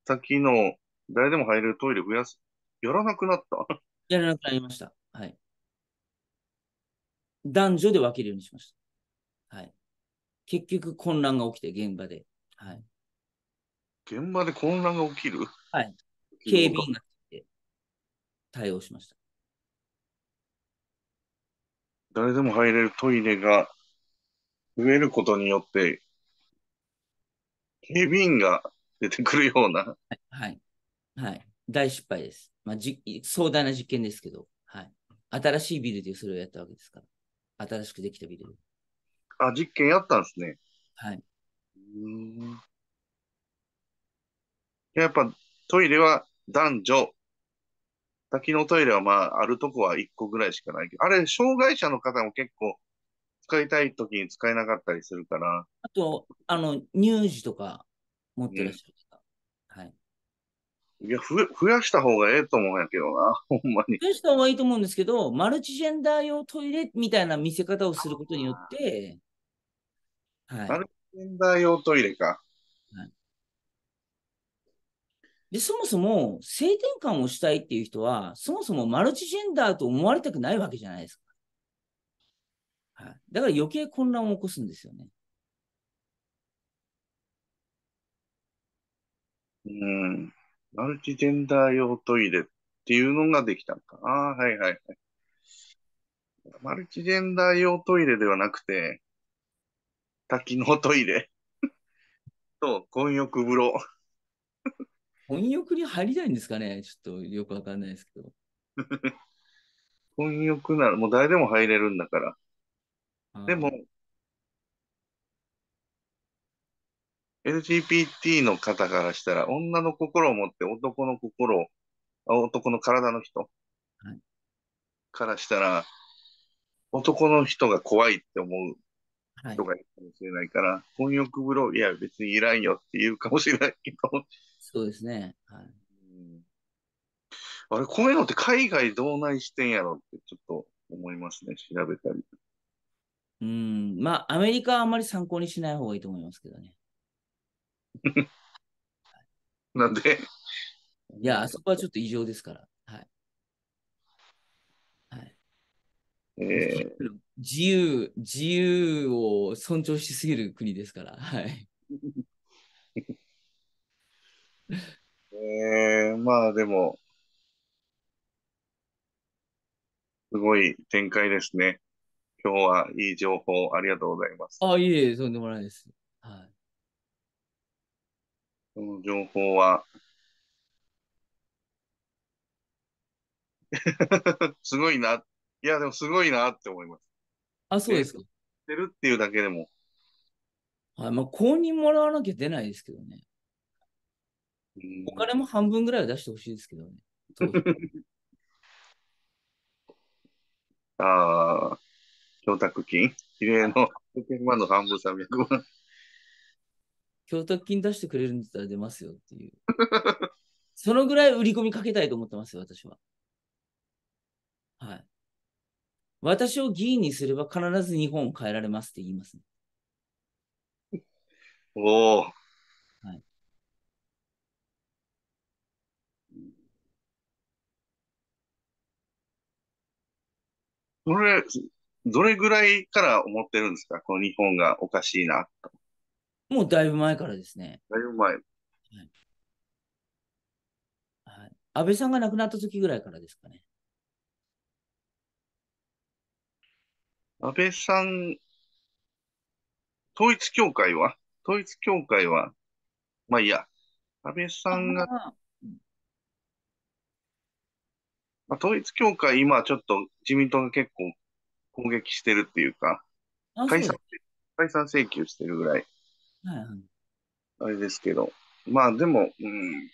先の誰でも入れるトイレ増やす、やらなくなった <laughs> やらなくなりました。はい。男女で分けるようにしました。はい。結局混乱が起きて現場で。はい。現場で混乱が起きるはい。警備員が来て対応しました。誰でも入れるトイレが増えることによって、警備員が出てくるような。はい。はい。大失敗です。まあ、じ壮大な実験ですけど、はい。新しいビルでそれをやったわけですから。新しくできたビルあ、実験やったんですね。はい。うんやっぱトイレは男女、滝のトイレはまあ、あるとこは1個ぐらいしかないけど、あれ、障害者の方も結構使いたい時に使えなかったりするから。あと、あの、乳児とか持ってらっしゃるか、はい。いやふ、増やした方がええと思うんやけどな、<laughs> ほんまに。増やした方がいいと思うんですけど、マルチジェンダー用トイレみたいな見せ方をすることによって、はい、マルチジェンダー用トイレか。で、そもそも性転換をしたいっていう人は、そもそもマルチジェンダーと思われたくないわけじゃないですか。はい。だから余計混乱を起こすんですよね。うん。マルチジェンダー用トイレっていうのができたのかな。はいはいはい。マルチジェンダー用トイレではなくて、多機能トイレ <laughs> と、混浴風呂混浴に入りたいんですかねちょっとよくわかんないですけど。混 <laughs> 浴なら、もう誰でも入れるんだから。でも、LGBT の方からしたら、女の心を持って男の心を、男の体の人はい、からしたら、男の人が怖いって思う人がいるかもしれないから、はい、婚欲風呂、いや、別にいらんよって言うかもしれないけど。そうですね。はい、あれ、こういうのって海外どうないしてんやろってちょっと思いますね、調べたり。うん、まあ、アメリカはあまり参考にしない方がいいと思いますけどね。<laughs> なんでいや、あそこはちょっと異常ですから。えー、自由、自由を尊重しすぎる国ですから、はい。<laughs> えー、まあでも、すごい展開ですね。今日はいい情報ありがとうございます。あ、いえいえ、とんでもないです。はい。この情報は、<laughs> すごいなっいや、でもすごいなって思います。あ、そうですか。てるっていうだけでも。はい、まあ、公認もらわなきゃ出ないですけどね。お金も半分ぐらいは出してほしいですけどね。<laughs> ああ、供託金比例の6 0万の半分300万。供託金出してくれるんだったら出ますよっていう。そのぐらい売り込みかけたいと思ってますよ、私は。はい。私を議員にすれば必ず日本を変えられますって言います、ね、おお。はい。これ、どれぐらいから思ってるんですかこの日本がおかしいなと。もうだいぶ前からですね。だいぶ前。はい。はい、安倍さんが亡くなった時ぐらいからですかね。安倍さん、統一教会は統一教会は、まあいいや、安倍さんが、あまあ、統一教会、今ちょっと自民党が結構攻撃してるっていうか、解散解散請求してるぐらい、あれですけど、まあでも、うん。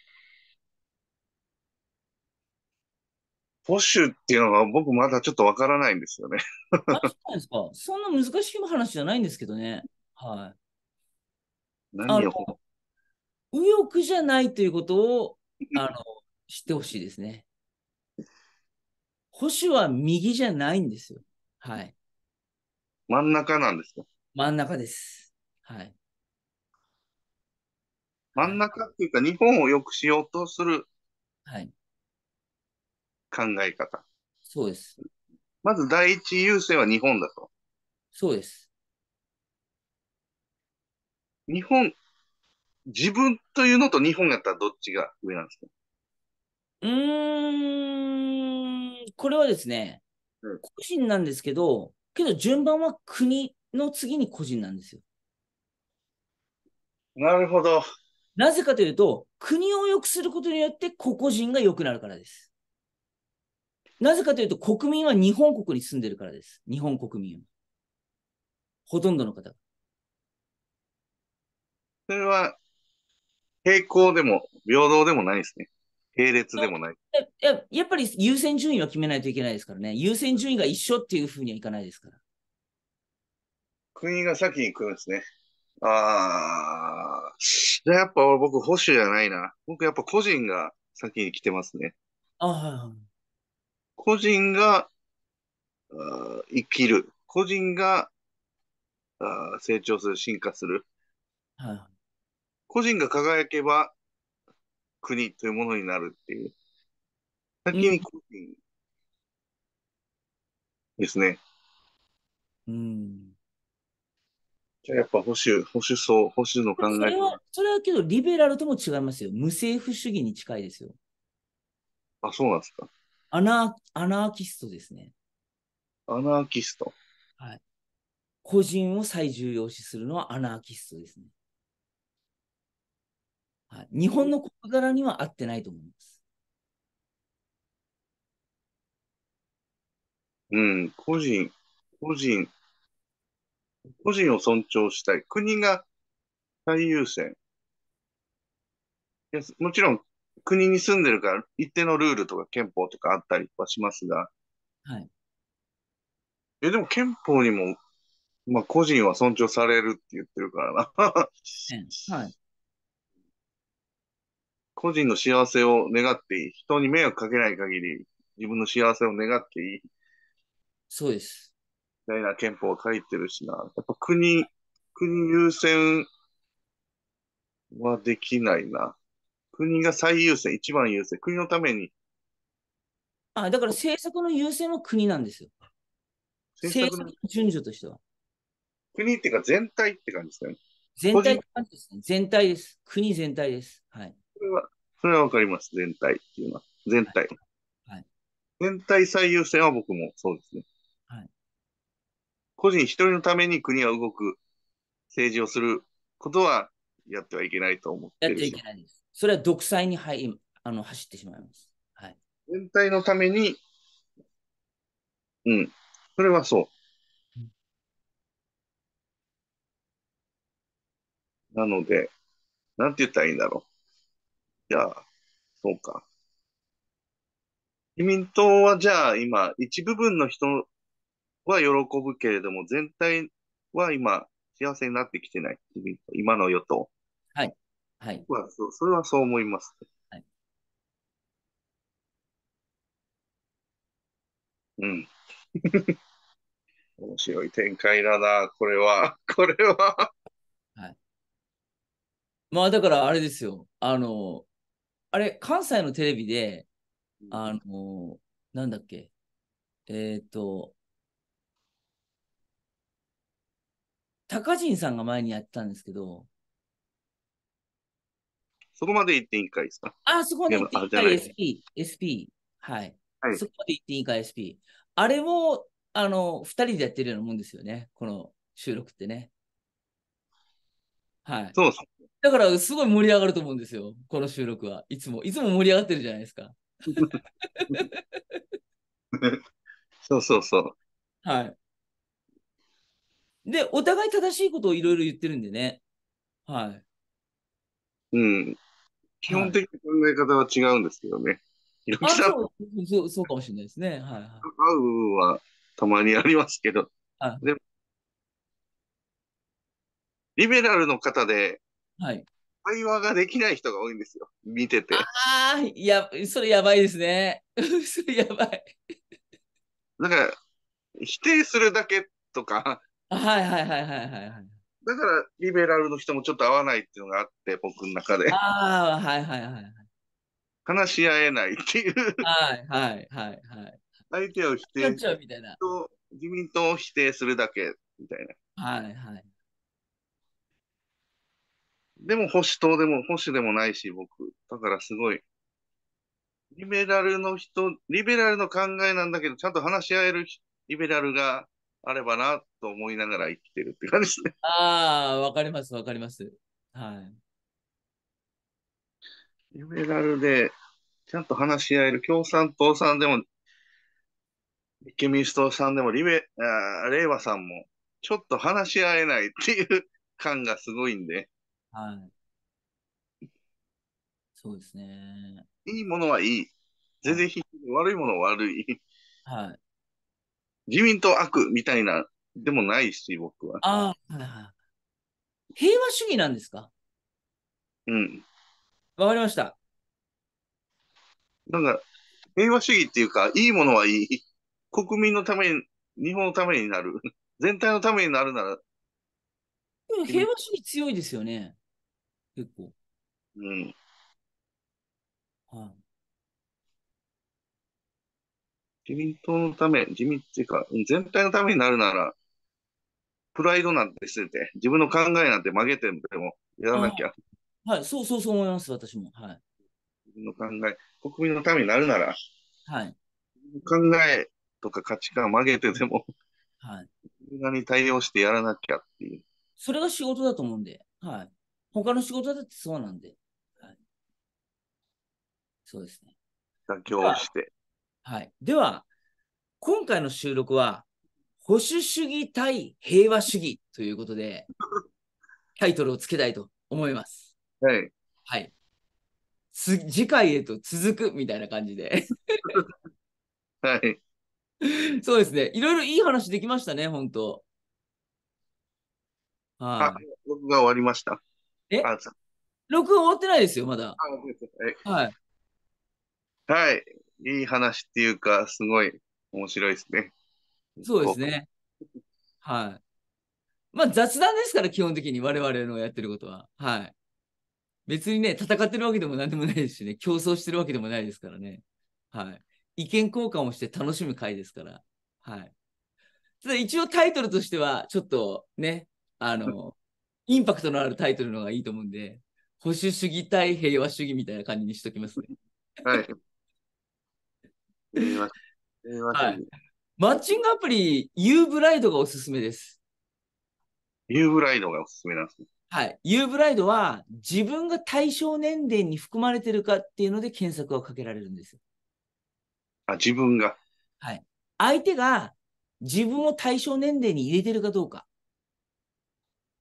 保守っていうのが僕まだちょっとわからないんですよね。あそうですか。そんな難しい話じゃないんですけどね。はい。何を右翼じゃないということをあの知ってほしいですね。保守は右じゃないんですよ。はい。真ん中なんですか真ん中です。はい。真ん中っていうか、日本を良くしようとする。はい。考え方。そうです。まず第一優勢は日本だと。そうです。日本、自分というのと日本やったらどっちが上なんですかうーん、これはですね、うん、個人なんですけど、けど順番は国の次に個人なんですよ。なるほど。なぜかというと、国を良くすることによって個々人が良くなるからです。なぜかというと、国民は日本国に住んでるからです。日本国民は。ほとんどの方が。それは、平行でも、平等でもないですね。並列でもない。ややっぱり優先順位は決めないといけないですからね。優先順位が一緒っていうふうにはいかないですから。国が先に来るんですね。ああ。じゃあやっぱ僕保守じゃないな。僕やっぱ個人が先に来てますね。ああ。個人が生きる、個人が成長する、進化する。はい、個人が輝けば国というものになるっていう。先に個人ですね。うん。じゃあやっぱ保守、保守層、保守の考え。それは、それはけどリベラルとも違いますよ。無政府主義に近いですよ。あ、そうなんですか。アナアナーキストですね。アナーキスト。はい。個人を最重要視するのはアナーキストですね。はい、日本の国柄には合ってないと思います。うん、個人、個人、個人を尊重したい。国が最優先。いやもちろん国に住んでるから、一定のルールとか憲法とかあったりはしますが、はい。え、でも憲法にも、まあ、個人は尊重されるって言ってるからな。はい。<laughs> 個人の幸せを願っていい。人に迷惑かけない限り、自分の幸せを願っていい。そうです。みたいな憲法を書いてるしな。やっぱ国、国優先はできないな。国が最優先、一番優先、国のために。あ、だから政策の優先は国なんですよ。政策の順序としては。国っていうか全体って感じですかね。全体って感じですね。全体です。国全体です。はい。それは、それはわかります。全体っていうのは。全体。はい。はい、全体最優先は僕もそうですね。はい。個人一人のために国は動く、政治をすることはやってはいけないと思ってるやってはいけないです。それは独裁に、入あの走ってしまいます。はい、全体のために、うん、それはそう。うん、なので、なんて言ったらいいんだろう。じゃあ、そうか。自民党はじゃあ今、一部分の人は喜ぶけれども、全体は今、幸せになってきてない。自民党、今の与党。はい。はい。まあ、そそれはそう思いますね。はいうん。<laughs> 面白い展開だな、これは。<laughs> これは。はい。まあ、だからあれですよ。あの、あれ、関西のテレビで、あの、なんだっけ。えっ、ー、と、高人さんが前にやってたんですけど、そこまで行っていいかですかあ、そこまで行っていいか SP。SP。はい。はい、そこまで行っていいか SP。あれも、あの、二人でやってるようなもんですよね。この収録ってね。はい。そうそう。だから、すごい盛り上がると思うんですよ。この収録は。いつも。いつも盛り上がってるじゃないですか。<laughs> そうそうそう。はい。で、お互い正しいことをいろいろ言ってるんでね。はい。うん。基本的に考え方は違うんですけどね。そうそうかもしれないですね。はい、はい。合う部分はたまにありますけど、はい、でも、リベラルの方で、はい。会話ができない人が多いんですよ。見てて。ああ、いや、それやばいですね。<laughs> それやばい。なんか、否定するだけとか。はいはいはいはいはい。だからリベラルの人もちょっと合わないっていうのがあって、僕の中で。ああ、はいはいはい。話し合えないっていう。はいはいはいはい。相手を否定する。自民党を否定するだけみたいな。はいはい。でも保守党でも保守でもないし、僕。だからすごい。リベラルの人、リベラルの考えなんだけど、ちゃんと話し合えるリベラルがあればなと思いながら生きてるって感じですね。ああ、わかります、わかります。はい。リベラルで、ちゃんと話し合える共産党さんでも、立憲民主党さんでも、リベ、あ令和さんも、ちょっと話し合えないっていう感がすごいんで。はい。そうですね。いいものはいい。全然悪いものは悪い。はい。自民党悪みたいな、でもないし、僕は。ああ。平和主義なんですかうん。わかりました。なんか、平和主義っていうか、いいものはいい。国民のために、日本のためになる。<laughs> 全体のためになるなら。でも平和主義強いですよね。結構。うん。はい、あ、自民党のため、自民っていうか、全体のためになるなら、プライドなんてしてて、自分の考えなんて曲げてでもやらなきゃ。はい、そうそうそう思います、私も。はい。自分の考え、国民のためになるなら、はい。考えとか価値観曲げてでも、はい。何に対応してやらなきゃっていう。それが仕事だと思うんで、はい。他の仕事だってそうなんで、はい。そうですね。妥協して。はい。では、今回の収録は、保守主義対平和主義ということで、<laughs> タイトルをつけたいと思います。はい。はい。次回へと続くみたいな感じで <laughs> はい。そうですね。いろいろいい話できましたね、本当はい。録画終わりました。え録画終わってないですよ、まだ。はい。はい。いい話っていうか、すごい面白いですね。そうですね。はい。まあ雑談ですから、基本的に我々のやってることは。はい。別にね、戦ってるわけでも何でもないですしね、競争してるわけでもないですからね。はい。意見交換をして楽しむ回ですから。はい。ただ一応タイトルとしては、ちょっとね、あの、<laughs> インパクトのあるタイトルのがいいと思うんで、保守主義対平和主義みたいな感じにしときますね。はい。はい、マッチングアプリ、ユーブライドがおすすめです。ユーブライドがおすすめなんですね。はい。ユーブライドは自分が対象年齢に含まれてるかっていうので検索をかけられるんです。あ、自分が。はい。相手が自分を対象年齢に入れてるかどうか。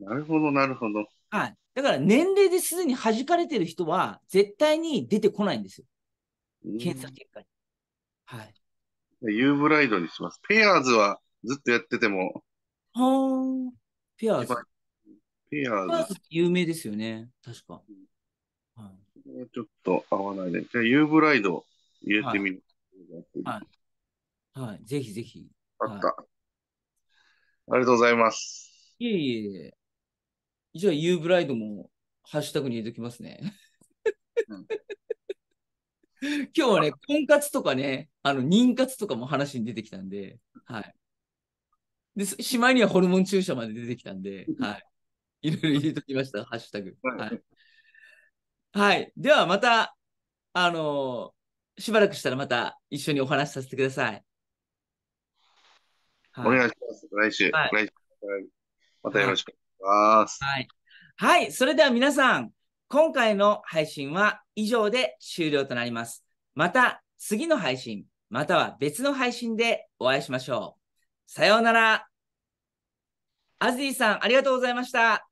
なるほど、なるほど。はい。だから年齢ですでに弾かれてる人は絶対に出てこないんですよ。検索結果に。はい。ユーブライドにします。ペアーズはずっとやってても。はあ。ペアーズ。ペアーズ。有名ですよね。確か。うん、はい、ちょっと合わないで。じゃあ、ユーブライド入れてみる。はい。はい。ぜひぜひ。あった、はい、ありがとうございます。いえいえ。じゃあ、ユーブライドもハッシュタグに入れときますね。うん <laughs> 今日はね、婚活とかね、あの、妊活とかも話に出てきたんで、はい。で、しまいにはホルモン注射まで出てきたんで、はい。いろいろ入れときました、ハッシュタグ。はい。はい。ではまた、あのー、しばらくしたらまた一緒にお話しさせてください。はい、お願いします。来週、はい、来週、またよろしくお願いします。はい。はい、はい、それでは皆さん、今回の配信は以上で終了となります。また次の配信、または別の配信でお会いしましょう。さようなら。アズディさん、ありがとうございました。